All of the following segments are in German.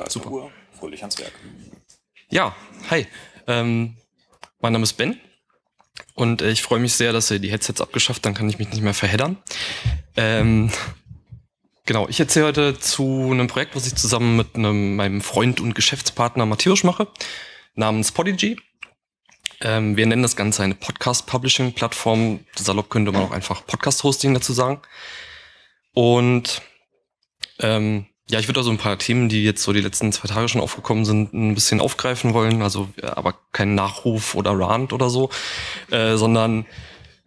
Da ist Super. Uhr. Fröhlich ans Werk. Ja, hi. Ähm, mein Name ist Ben und äh, ich freue mich sehr, dass ihr die Headsets abgeschafft, dann kann ich mich nicht mehr verheddern. Ähm, genau, ich erzähle heute zu einem Projekt, was ich zusammen mit einem, meinem Freund und Geschäftspartner Matthäus mache, namens Podigy. Ähm, wir nennen das Ganze eine Podcast-Publishing-Plattform. Salopp könnte man auch einfach Podcast-Hosting dazu sagen. Und ähm, ja, ich würde da so ein paar Themen, die jetzt so die letzten zwei Tage schon aufgekommen sind, ein bisschen aufgreifen wollen. Also aber kein Nachruf oder Rant oder so, äh, sondern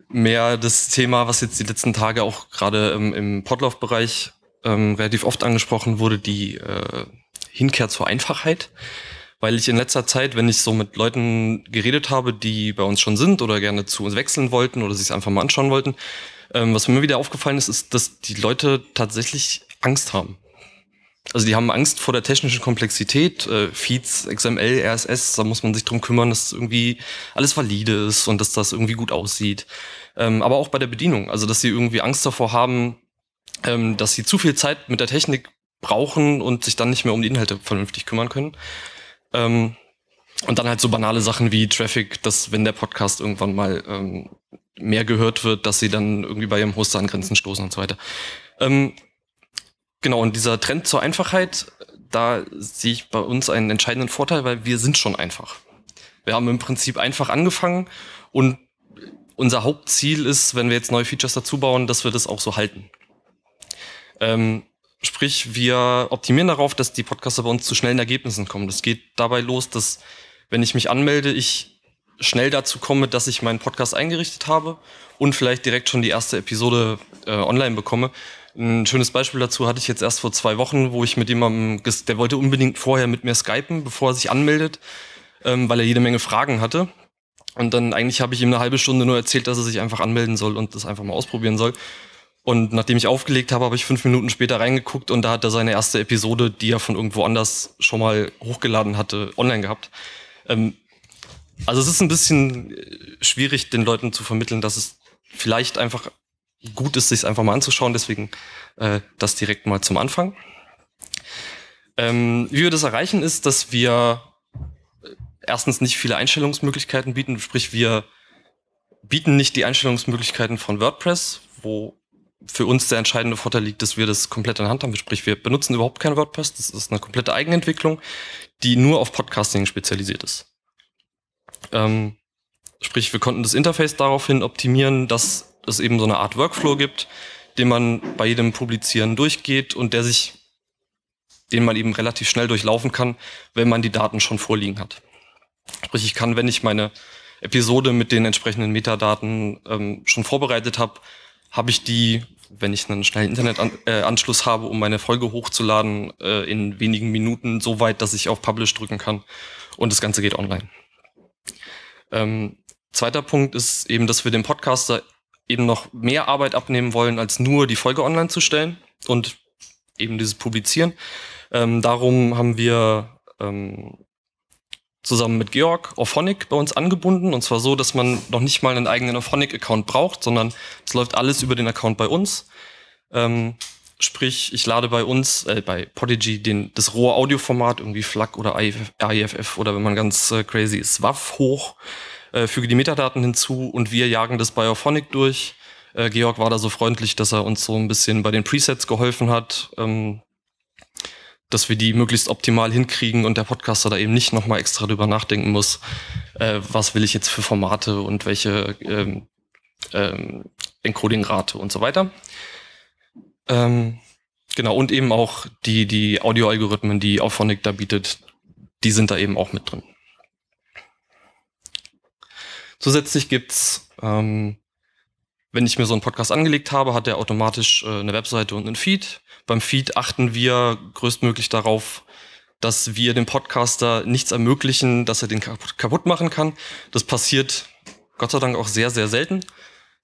mehr das Thema, was jetzt die letzten Tage auch gerade ähm, im, im Podlove-Bereich ähm, relativ oft angesprochen wurde, die äh, Hinkehr zur Einfachheit. Weil ich in letzter Zeit, wenn ich so mit Leuten geredet habe, die bei uns schon sind oder gerne zu uns wechseln wollten oder sich es einfach mal anschauen wollten, ähm, was mir wieder aufgefallen ist, ist, dass die Leute tatsächlich Angst haben also die haben Angst vor der technischen Komplexität, äh, Feeds, XML, RSS, da muss man sich drum kümmern, dass irgendwie alles valide ist und dass das irgendwie gut aussieht. Ähm, aber auch bei der Bedienung, also dass sie irgendwie Angst davor haben, ähm, dass sie zu viel Zeit mit der Technik brauchen und sich dann nicht mehr um die Inhalte vernünftig kümmern können. Ähm, und dann halt so banale Sachen wie Traffic, dass wenn der Podcast irgendwann mal ähm, mehr gehört wird, dass sie dann irgendwie bei ihrem Hoster an Grenzen stoßen und so weiter. Ähm, Genau, und dieser Trend zur Einfachheit, da sehe ich bei uns einen entscheidenden Vorteil, weil wir sind schon einfach. Wir haben im Prinzip einfach angefangen und unser Hauptziel ist, wenn wir jetzt neue Features dazu bauen, dass wir das auch so halten. Ähm, sprich, wir optimieren darauf, dass die Podcaster bei uns zu schnellen Ergebnissen kommen. Das geht dabei los, dass wenn ich mich anmelde, ich schnell dazu komme, dass ich meinen Podcast eingerichtet habe und vielleicht direkt schon die erste Episode äh, online bekomme, ein schönes Beispiel dazu hatte ich jetzt erst vor zwei Wochen, wo ich mit jemandem, der wollte unbedingt vorher mit mir skypen, bevor er sich anmeldet, ähm, weil er jede Menge Fragen hatte. Und dann eigentlich habe ich ihm eine halbe Stunde nur erzählt, dass er sich einfach anmelden soll und das einfach mal ausprobieren soll. Und nachdem ich aufgelegt habe, habe ich fünf Minuten später reingeguckt und da hat er seine erste Episode, die er von irgendwo anders schon mal hochgeladen hatte, online gehabt. Ähm, also es ist ein bisschen äh, schwierig, den Leuten zu vermitteln, dass es vielleicht einfach gut ist, sich einfach mal anzuschauen. Deswegen äh, das direkt mal zum Anfang. Ähm, wie wir das erreichen, ist, dass wir äh, erstens nicht viele Einstellungsmöglichkeiten bieten, sprich wir bieten nicht die Einstellungsmöglichkeiten von WordPress, wo für uns der entscheidende Vorteil liegt, dass wir das komplett in der Hand haben. Sprich, wir benutzen überhaupt kein WordPress. Das ist eine komplette Eigenentwicklung, die nur auf Podcasting spezialisiert ist. Ähm, sprich, wir konnten das Interface daraufhin optimieren, dass es eben so eine Art Workflow gibt, den man bei jedem Publizieren durchgeht und der sich, den man eben relativ schnell durchlaufen kann, wenn man die Daten schon vorliegen hat. Sprich, ich kann, wenn ich meine Episode mit den entsprechenden Metadaten ähm, schon vorbereitet habe, habe ich die, wenn ich einen schnellen Internetanschluss äh, habe, um meine Folge hochzuladen, äh, in wenigen Minuten so weit, dass ich auf Publish drücken kann und das Ganze geht online. Ähm, zweiter Punkt ist eben, dass wir den Podcaster eben noch mehr Arbeit abnehmen wollen, als nur die Folge online zu stellen und eben dieses Publizieren. Ähm, darum haben wir ähm, zusammen mit Georg Orphonic bei uns angebunden. Und zwar so, dass man noch nicht mal einen eigenen Orphonic-Account braucht, sondern es läuft alles über den Account bei uns. Ähm, sprich, ich lade bei uns, äh, bei Podigy, den, das rohe Audioformat, irgendwie FLAC oder AIFF oder wenn man ganz äh, crazy ist, WAF hoch äh, füge die Metadaten hinzu und wir jagen das Biophonic durch. Äh, Georg war da so freundlich, dass er uns so ein bisschen bei den Presets geholfen hat, ähm, dass wir die möglichst optimal hinkriegen und der Podcaster da eben nicht nochmal extra drüber nachdenken muss, äh, was will ich jetzt für Formate und welche ähm, ähm, Encoding-Rate und so weiter. Ähm, genau, und eben auch die, die Audio-Algorithmen, die Auphonic da bietet, die sind da eben auch mit drin. Zusätzlich gibt's, ähm, wenn ich mir so einen Podcast angelegt habe, hat er automatisch äh, eine Webseite und einen Feed. Beim Feed achten wir größtmöglich darauf, dass wir dem Podcaster nichts ermöglichen, dass er den kaputt machen kann. Das passiert Gott sei Dank auch sehr, sehr selten.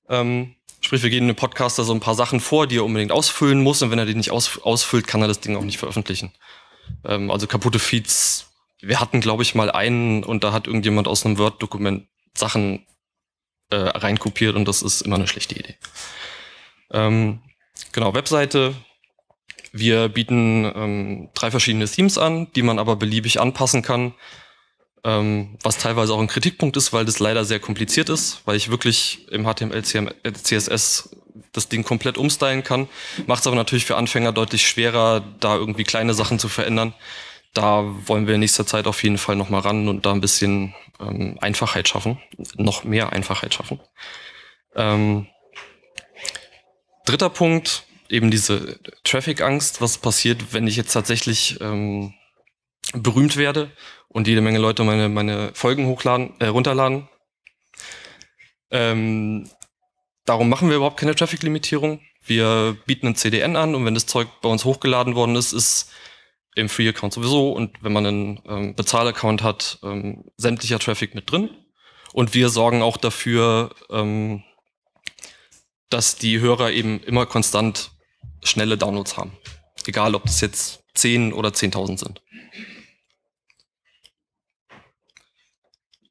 Ähm, sprich, wir geben dem Podcaster so ein paar Sachen vor, die er unbedingt ausfüllen muss. Und wenn er die nicht aus ausfüllt, kann er das Ding auch nicht veröffentlichen. Ähm, also kaputte Feeds. Wir hatten, glaube ich, mal einen und da hat irgendjemand aus einem Word-Dokument Sachen äh, reinkopiert und das ist immer eine schlechte Idee. Ähm, genau, Webseite. Wir bieten ähm, drei verschiedene Themes an, die man aber beliebig anpassen kann, ähm, was teilweise auch ein Kritikpunkt ist, weil das leider sehr kompliziert ist, weil ich wirklich im HTML, CSS äh, das Ding komplett umstylen kann. Macht es aber natürlich für Anfänger deutlich schwerer, da irgendwie kleine Sachen zu verändern da wollen wir in nächster Zeit auf jeden Fall nochmal ran und da ein bisschen ähm, Einfachheit schaffen, noch mehr Einfachheit schaffen. Ähm, dritter Punkt, eben diese Traffic-Angst, was passiert, wenn ich jetzt tatsächlich ähm, berühmt werde und jede Menge Leute meine, meine Folgen hochladen, äh, runterladen. Ähm, darum machen wir überhaupt keine Traffic-Limitierung. Wir bieten einen CDN an und wenn das Zeug bei uns hochgeladen worden ist, ist im Free Account sowieso und wenn man einen ähm, Bezahl-Account hat, ähm, sämtlicher Traffic mit drin. Und wir sorgen auch dafür, ähm, dass die Hörer eben immer konstant schnelle Downloads haben. Egal, ob das jetzt 10 oder 10.000 sind.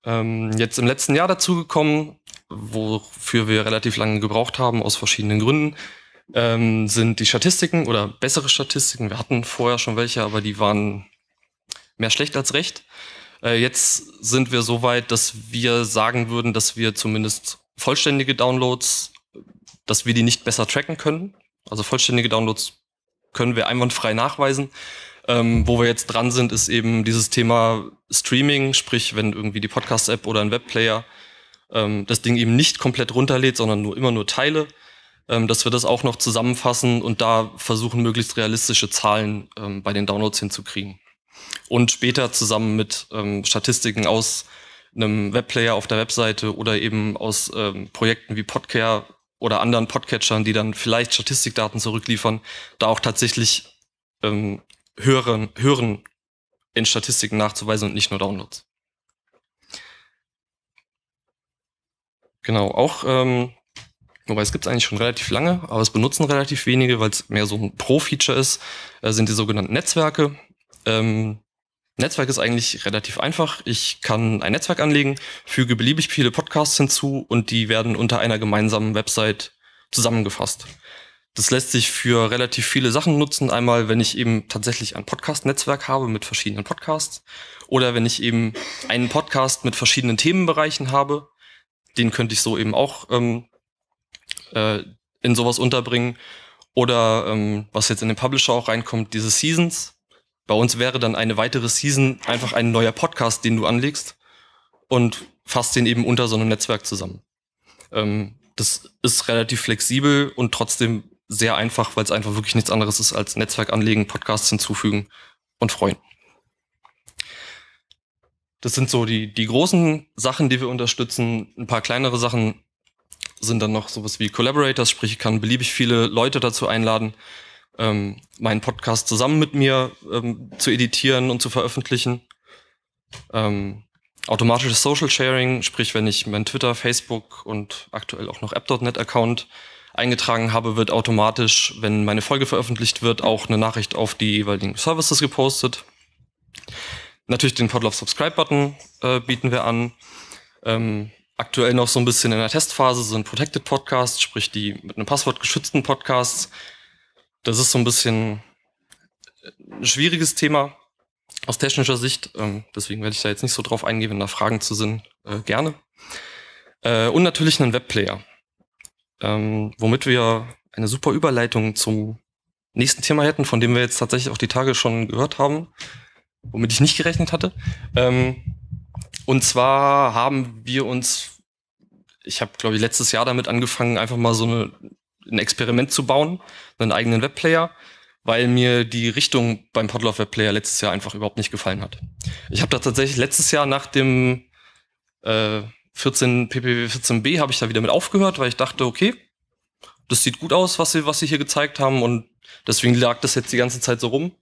Ähm, jetzt im letzten Jahr dazugekommen, wofür wir relativ lange gebraucht haben, aus verschiedenen Gründen, ähm, sind die Statistiken oder bessere Statistiken. Wir hatten vorher schon welche, aber die waren mehr schlecht als recht. Äh, jetzt sind wir so weit, dass wir sagen würden, dass wir zumindest vollständige Downloads, dass wir die nicht besser tracken können. Also vollständige Downloads können wir einwandfrei nachweisen. Ähm, wo wir jetzt dran sind, ist eben dieses Thema Streaming, sprich, wenn irgendwie die Podcast-App oder ein Webplayer ähm, das Ding eben nicht komplett runterlädt, sondern nur immer nur Teile, ähm, dass wir das auch noch zusammenfassen und da versuchen, möglichst realistische Zahlen ähm, bei den Downloads hinzukriegen. Und später zusammen mit ähm, Statistiken aus einem Webplayer auf der Webseite oder eben aus ähm, Projekten wie Podcare oder anderen Podcatchern, die dann vielleicht Statistikdaten zurückliefern, da auch tatsächlich ähm, hören, hören in Statistiken nachzuweisen und nicht nur Downloads. Genau, auch ähm, wobei es gibt es eigentlich schon relativ lange, aber es benutzen relativ wenige, weil es mehr so ein Pro-Feature ist, äh, sind die sogenannten Netzwerke. Ähm, Netzwerk ist eigentlich relativ einfach. Ich kann ein Netzwerk anlegen, füge beliebig viele Podcasts hinzu und die werden unter einer gemeinsamen Website zusammengefasst. Das lässt sich für relativ viele Sachen nutzen. Einmal, wenn ich eben tatsächlich ein Podcast-Netzwerk habe mit verschiedenen Podcasts oder wenn ich eben einen Podcast mit verschiedenen Themenbereichen habe, den könnte ich so eben auch ähm, äh, in sowas unterbringen. Oder ähm, was jetzt in den Publisher auch reinkommt, diese Seasons. Bei uns wäre dann eine weitere Season einfach ein neuer Podcast, den du anlegst und fasst den eben unter so einem Netzwerk zusammen. Ähm, das ist relativ flexibel und trotzdem sehr einfach, weil es einfach wirklich nichts anderes ist als Netzwerk anlegen, Podcasts hinzufügen und freuen. Das sind so die, die großen Sachen, die wir unterstützen. Ein paar kleinere Sachen sind dann noch sowas wie Collaborators, sprich ich kann beliebig viele Leute dazu einladen, ähm, meinen Podcast zusammen mit mir ähm, zu editieren und zu veröffentlichen. Ähm, automatisches Social Sharing, sprich wenn ich mein Twitter, Facebook und aktuell auch noch app.net-Account eingetragen habe, wird automatisch, wenn meine Folge veröffentlicht wird, auch eine Nachricht auf die jeweiligen Services gepostet. Natürlich den Podlove Subscribe Button äh, bieten wir an. Ähm, aktuell noch so ein bisschen in der Testphase sind Protected Podcasts, sprich die mit einem Passwort geschützten Podcasts. Das ist so ein bisschen äh, ein schwieriges Thema aus technischer Sicht. Ähm, deswegen werde ich da jetzt nicht so drauf eingehen, wenn da Fragen zu sind, äh, gerne. Äh, und natürlich einen Webplayer, ähm, womit wir eine super Überleitung zum nächsten Thema hätten, von dem wir jetzt tatsächlich auch die Tage schon gehört haben, womit ich nicht gerechnet hatte. Ähm, und zwar haben wir uns, ich habe, glaube ich, letztes Jahr damit angefangen, einfach mal so eine, ein Experiment zu bauen, einen eigenen Webplayer, weil mir die Richtung beim Podlove Webplayer letztes Jahr einfach überhaupt nicht gefallen hat. Ich habe da tatsächlich letztes Jahr nach dem äh, 14 PPW 14b habe ich da wieder mit aufgehört, weil ich dachte, okay, das sieht gut aus, was sie, was sie hier gezeigt haben und deswegen lag das jetzt die ganze Zeit so rum.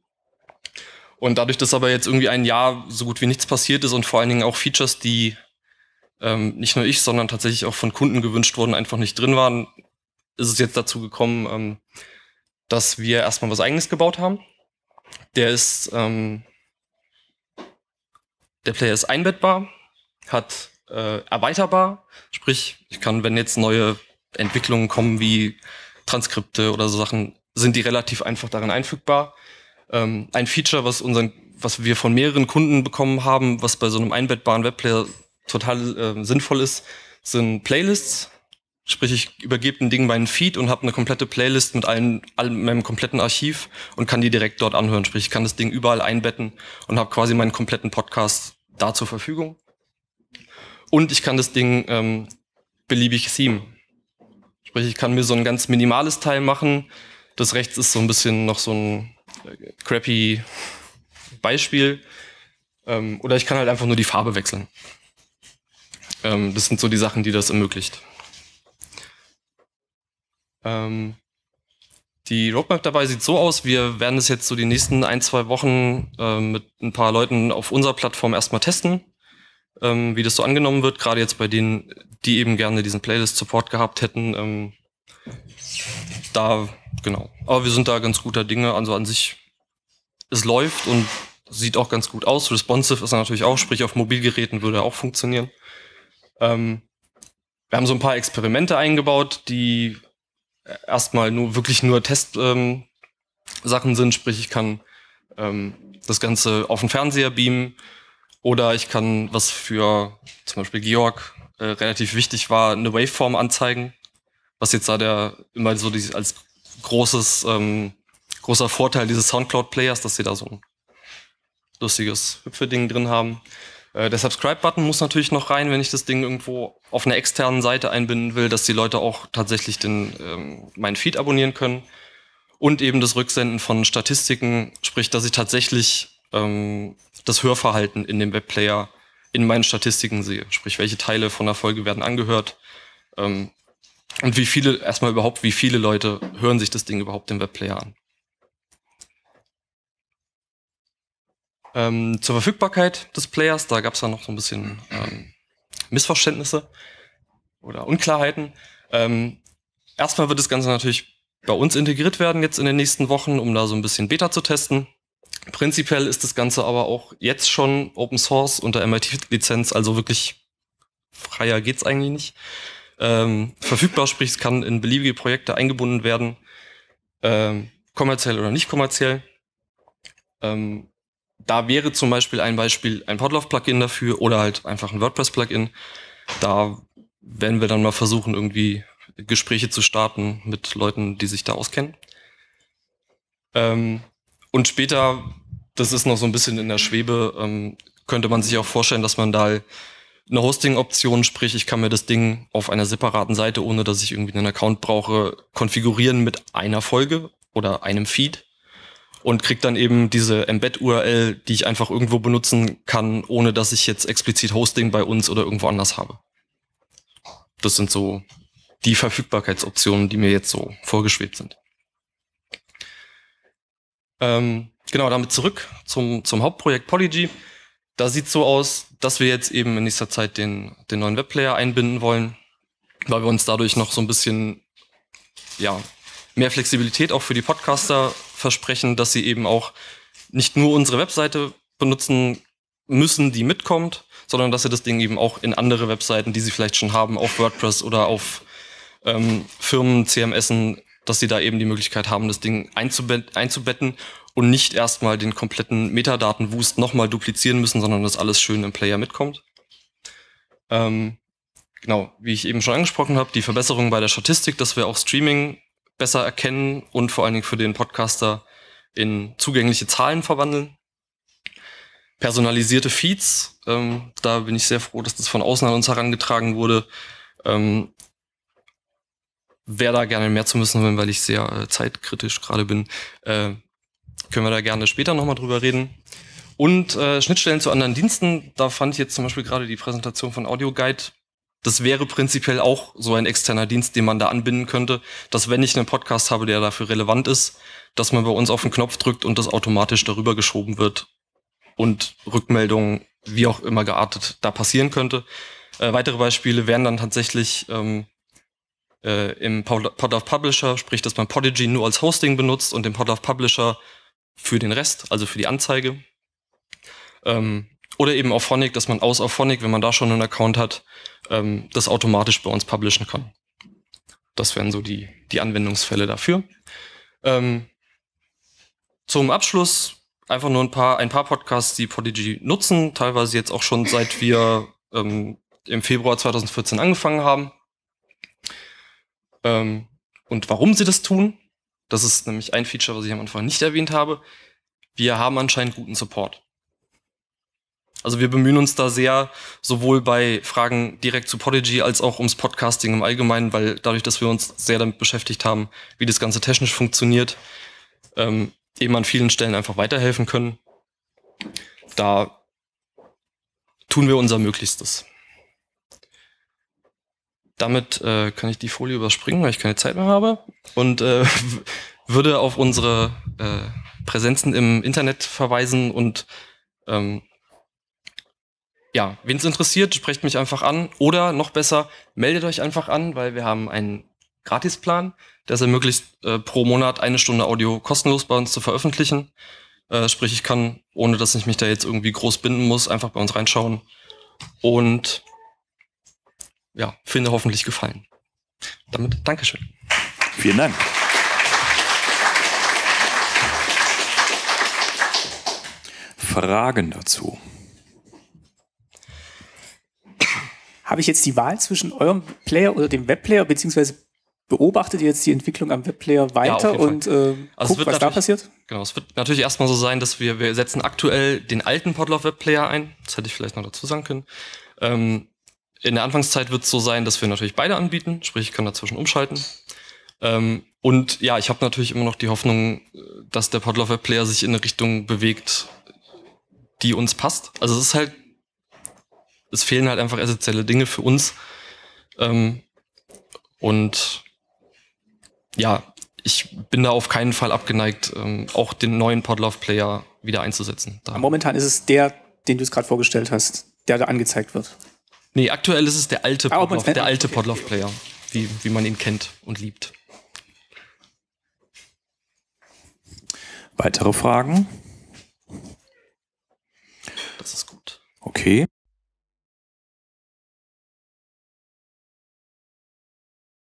Und dadurch, dass aber jetzt irgendwie ein Jahr so gut wie nichts passiert ist und vor allen Dingen auch Features, die ähm, nicht nur ich, sondern tatsächlich auch von Kunden gewünscht wurden, einfach nicht drin waren, ist es jetzt dazu gekommen, ähm, dass wir erstmal was eigenes gebaut haben. Der ist, ähm, der Player ist einbettbar, hat äh, erweiterbar, sprich, ich kann, wenn jetzt neue Entwicklungen kommen wie Transkripte oder so Sachen, sind die relativ einfach darin einfügbar ähm, ein Feature, was unseren, was wir von mehreren Kunden bekommen haben, was bei so einem einbettbaren Webplayer total äh, sinnvoll ist, sind Playlists. Sprich, ich übergebe ein Ding meinen Feed und habe eine komplette Playlist mit allen, all meinem kompletten Archiv und kann die direkt dort anhören. Sprich, ich kann das Ding überall einbetten und habe quasi meinen kompletten Podcast da zur Verfügung. Und ich kann das Ding ähm, beliebig themen. Sprich, ich kann mir so ein ganz minimales Teil machen, das rechts ist so ein bisschen noch so ein äh, crappy Beispiel. Ähm, oder ich kann halt einfach nur die Farbe wechseln. Ähm, das sind so die Sachen, die das ermöglicht. Ähm, die Roadmap dabei sieht so aus, wir werden es jetzt so die nächsten ein, zwei Wochen äh, mit ein paar Leuten auf unserer Plattform erstmal testen, ähm, wie das so angenommen wird, gerade jetzt bei denen, die eben gerne diesen Playlist-Support gehabt hätten. Ähm, da genau. Aber wir sind da ganz guter Dinge. Also an sich, es läuft und sieht auch ganz gut aus. Responsive ist er natürlich auch, sprich auf Mobilgeräten würde er auch funktionieren. Ähm, wir haben so ein paar Experimente eingebaut, die erstmal nur wirklich nur Testsachen ähm, sind, sprich ich kann ähm, das Ganze auf den Fernseher beamen oder ich kann, was für zum Beispiel Georg äh, relativ wichtig war, eine Waveform anzeigen, was jetzt da der immer so dieses, als großes, ähm, großer Vorteil dieses Soundcloud-Players, dass sie da so ein lustiges Hüpfeding drin haben. Äh, der Subscribe-Button muss natürlich noch rein, wenn ich das Ding irgendwo auf einer externen Seite einbinden will, dass die Leute auch tatsächlich den, ähm, meinen Feed abonnieren können. Und eben das Rücksenden von Statistiken, sprich, dass ich tatsächlich ähm, das Hörverhalten in dem Webplayer in meinen Statistiken sehe. Sprich, welche Teile von der Folge werden angehört, ähm, und wie viele, erstmal überhaupt, wie viele Leute hören sich das Ding überhaupt im Webplayer an? Ähm, zur Verfügbarkeit des Players, da gab es ja noch so ein bisschen ähm, Missverständnisse oder Unklarheiten. Ähm, erstmal wird das Ganze natürlich bei uns integriert werden jetzt in den nächsten Wochen, um da so ein bisschen Beta zu testen. Prinzipiell ist das Ganze aber auch jetzt schon Open Source unter MIT-Lizenz, also wirklich freier geht's eigentlich nicht. Ähm, verfügbar, sprich, es kann in beliebige Projekte eingebunden werden, ähm, kommerziell oder nicht kommerziell. Ähm, da wäre zum Beispiel ein Beispiel ein Podlove-Plugin dafür oder halt einfach ein WordPress-Plugin. Da werden wir dann mal versuchen, irgendwie Gespräche zu starten mit Leuten, die sich da auskennen. Ähm, und später, das ist noch so ein bisschen in der Schwebe, ähm, könnte man sich auch vorstellen, dass man da eine Hosting-Option, sprich, ich kann mir das Ding auf einer separaten Seite, ohne dass ich irgendwie einen Account brauche, konfigurieren mit einer Folge oder einem Feed und krieg dann eben diese Embed-URL, die ich einfach irgendwo benutzen kann, ohne dass ich jetzt explizit Hosting bei uns oder irgendwo anders habe. Das sind so die Verfügbarkeitsoptionen, die mir jetzt so vorgeschwebt sind. Ähm, genau, damit zurück zum, zum Hauptprojekt Polygy da sieht so aus, dass wir jetzt eben in nächster Zeit den, den neuen Webplayer einbinden wollen, weil wir uns dadurch noch so ein bisschen ja, mehr Flexibilität auch für die Podcaster versprechen, dass sie eben auch nicht nur unsere Webseite benutzen müssen, die mitkommt, sondern dass sie das Ding eben auch in andere Webseiten, die sie vielleicht schon haben, auf WordPress oder auf ähm, Firmen, CMSen, dass sie da eben die Möglichkeit haben, das Ding einzubetten, einzubetten und nicht erstmal den kompletten Metadatenwust nochmal duplizieren müssen, sondern dass alles schön im Player mitkommt. Ähm, genau, wie ich eben schon angesprochen habe, die Verbesserung bei der Statistik, dass wir auch Streaming besser erkennen und vor allen Dingen für den Podcaster in zugängliche Zahlen verwandeln. Personalisierte Feeds, ähm, da bin ich sehr froh, dass das von außen an uns herangetragen wurde. Ähm, Wäre da gerne mehr zu müssen, weil ich sehr äh, zeitkritisch gerade bin. Äh, können wir da gerne später nochmal drüber reden. Und äh, Schnittstellen zu anderen Diensten, da fand ich jetzt zum Beispiel gerade die Präsentation von Audio Guide. Das wäre prinzipiell auch so ein externer Dienst, den man da anbinden könnte, dass wenn ich einen Podcast habe, der dafür relevant ist, dass man bei uns auf den Knopf drückt und das automatisch darüber geschoben wird und Rückmeldungen, wie auch immer geartet, da passieren könnte. Äh, weitere Beispiele wären dann tatsächlich ähm, äh, im Pod of Publisher, sprich, dass man Podigy nur als Hosting benutzt und den Pod of Publisher für den Rest, also für die Anzeige. Ähm, oder eben auf Phonic, dass man aus Auphonic, wenn man da schon einen Account hat, ähm, das automatisch bei uns publishen kann. Das wären so die, die Anwendungsfälle dafür. Ähm, zum Abschluss einfach nur ein paar, ein paar Podcasts, die Podigy nutzen, teilweise jetzt auch schon seit wir ähm, im Februar 2014 angefangen haben. Ähm, und warum sie das tun, das ist nämlich ein Feature, was ich am Anfang nicht erwähnt habe. Wir haben anscheinend guten Support. Also wir bemühen uns da sehr, sowohl bei Fragen direkt zu Podigy als auch ums Podcasting im Allgemeinen, weil dadurch, dass wir uns sehr damit beschäftigt haben, wie das Ganze technisch funktioniert, ähm, eben an vielen Stellen einfach weiterhelfen können. Da tun wir unser Möglichstes. Damit äh, kann ich die Folie überspringen, weil ich keine Zeit mehr habe und äh, würde auf unsere äh, Präsenzen im Internet verweisen und ähm, ja, wen es interessiert, sprecht mich einfach an oder noch besser, meldet euch einfach an, weil wir haben einen Gratisplan, der es ermöglicht, äh, pro Monat eine Stunde Audio kostenlos bei uns zu veröffentlichen. Äh, sprich, ich kann, ohne dass ich mich da jetzt irgendwie groß binden muss, einfach bei uns reinschauen. Und ja, finde hoffentlich gefallen. Damit Dankeschön. Vielen Dank. Fragen dazu? Habe ich jetzt die Wahl zwischen eurem Player oder dem Webplayer, beziehungsweise beobachtet ihr jetzt die Entwicklung am Webplayer weiter ja, und äh, also guckt, was da passiert? Genau, es wird natürlich erstmal so sein, dass wir, wir setzen aktuell den alten Podlove Webplayer ein. Das hätte ich vielleicht noch dazu sagen können. Ähm, in der Anfangszeit wird es so sein, dass wir natürlich beide anbieten, sprich ich kann dazwischen umschalten. Ähm, und ja, ich habe natürlich immer noch die Hoffnung, äh, dass der Podlover Player sich in eine Richtung bewegt, die uns passt. Also es ist halt, es fehlen halt einfach essentielle Dinge für uns. Ähm, und ja, ich bin da auf keinen Fall abgeneigt, ähm, auch den neuen Podlove Player wieder einzusetzen. Da. Momentan ist es der, den du es gerade vorgestellt hast, der da angezeigt wird. Nee, aktuell ist es der alte ah, Podlove, der alte Podlove Player, wie, wie man ihn kennt und liebt. Weitere Fragen? Das ist gut. Okay.